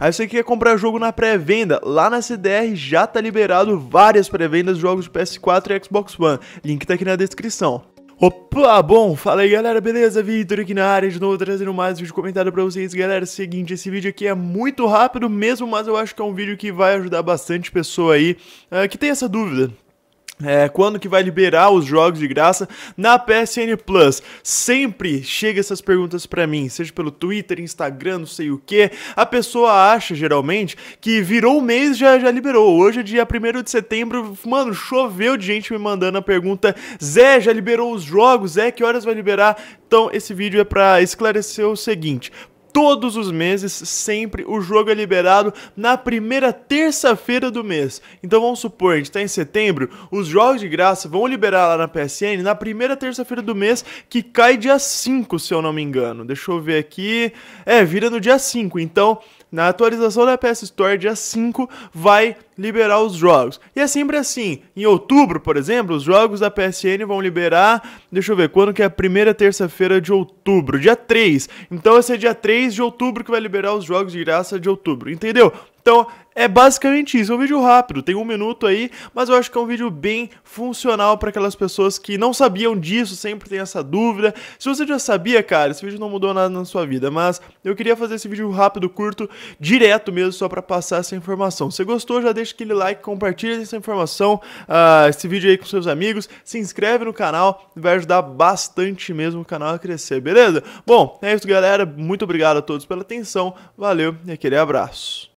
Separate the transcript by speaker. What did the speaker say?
Speaker 1: Aí você quer comprar jogo na pré-venda, lá na CDR já tá liberado várias pré-vendas de jogos de PS4 e Xbox One. Link tá aqui na descrição. Opa, bom, fala aí galera, beleza? Vitor aqui na área de novo trazendo mais vídeo comentado pra vocês Galera, é seguinte, esse vídeo aqui é muito rápido mesmo, mas eu acho que é um vídeo que vai ajudar bastante pessoa aí uh, que tem essa dúvida é, quando que vai liberar os jogos de graça na PSN Plus? Sempre chega essas perguntas para mim, seja pelo Twitter, Instagram, não sei o que. A pessoa acha geralmente que virou o mês já já liberou. Hoje é dia 1 de setembro, mano, choveu de gente me mandando a pergunta: Zé, já liberou os jogos? Zé, que horas vai liberar? Então, esse vídeo é para esclarecer o seguinte: todos os meses, sempre, o jogo é liberado na primeira terça-feira do mês. Então vamos supor, a gente está em setembro, os jogos de graça vão liberar lá na PSN na primeira terça-feira do mês, que cai dia 5, se eu não me engano. Deixa eu ver aqui. É, vira no dia 5. Então, na atualização da PS Store, dia 5, vai liberar os jogos. E é sempre assim. Em outubro, por exemplo, os jogos da PSN vão liberar. Deixa eu ver, quando que é a primeira terça-feira de outubro? Dia 3. Então vai ser é dia 3 de outubro que vai liberar os jogos de graça de outubro. Entendeu? Então, é basicamente isso, é um vídeo rápido, tem um minuto aí, mas eu acho que é um vídeo bem funcional para aquelas pessoas que não sabiam disso, sempre tem essa dúvida. Se você já sabia, cara, esse vídeo não mudou nada na sua vida, mas eu queria fazer esse vídeo rápido, curto, direto mesmo, só para passar essa informação. Se gostou, já deixa aquele like, compartilha essa informação, uh, esse vídeo aí com seus amigos, se inscreve no canal, vai ajudar bastante mesmo o canal a crescer, beleza? Bom, é isso, galera, muito obrigado a todos pela atenção, valeu e aquele abraço.